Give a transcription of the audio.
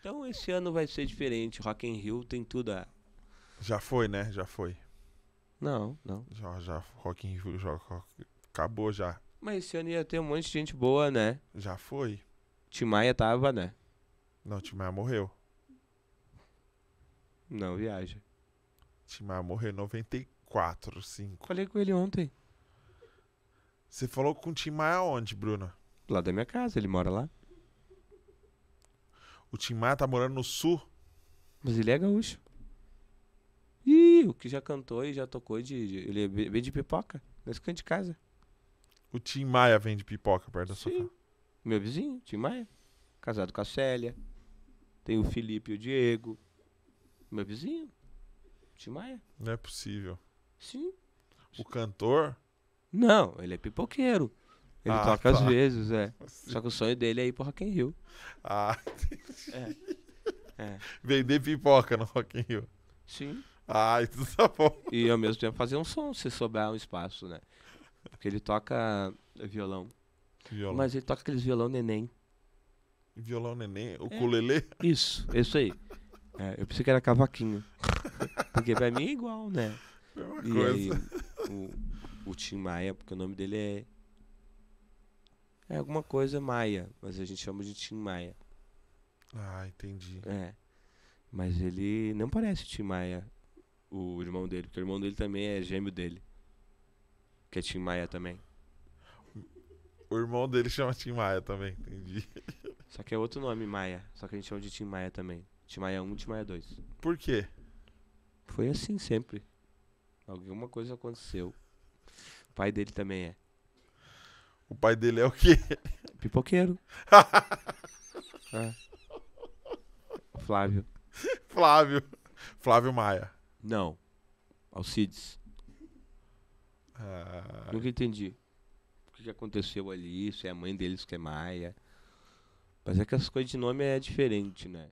Então esse ano vai ser diferente. Rock in Rio tem tudo a... Já foi, né? Já foi. Não, não. Já, já. Rock in Rio já, acabou já. Mas esse ano ia ter um monte de gente boa, né? Já foi. Timaya tava, né? Não, Timaya morreu. Não viaja. Timaya morreu em 94, 5. Falei com ele ontem. Você falou com o Timaya onde, Bruno? Lá da minha casa, ele mora lá. O Tim Maia tá morando no sul. Mas ele é gaúcho. Ih, o que já cantou e já tocou de. de ele vende é pipoca. Nesse canto de casa. O Tim Maia vende pipoca perto da Sim. sua casa. Meu vizinho, Tim Maia. Casado com a Célia. Tem o Felipe e o Diego. Meu vizinho. Tim Maia. Não é possível. Sim. O cantor? Não, ele é pipoqueiro. Ele ah, toca tá. às vezes, é. Sim. Só que o sonho dele é ir pro Rock in Rio. Ah, é. é. Vender pipoca no Rock in Rio. Sim. Ah, isso então tá bom. E ao mesmo tempo fazer um som, se sobrar um espaço, né? Porque ele toca violão. Violão. Mas ele toca aqueles violão neném. Violão neném? O é. culelê? Isso, isso aí. É, eu pensei que era cavaquinho. Porque pra mim é igual, né? É uma e coisa. Aí, o, o Tim Maia, porque o nome dele é é alguma coisa maia, mas a gente chama de Tim Maia. Ah, entendi. É. Mas ele não parece Tim Maia, o irmão dele, porque o irmão dele também é gêmeo dele. Que é Tim Maia também. O irmão dele chama Tim Maia também, entendi. Só que é outro nome, Maia. Só que a gente chama de Tim Maia também. Tim Maia 1 Tim Maia 2. Por quê? Foi assim sempre. Alguma coisa aconteceu. O pai dele também é. O pai dele é o quê? Pipoqueiro. é. Flávio. Flávio. Flávio Maia. Não. Alcides. Ah. Nunca entendi. O que, aconteceu ali? Se é a mãe deles que é Maia. Mas é que as coisas de nome é diferente, né?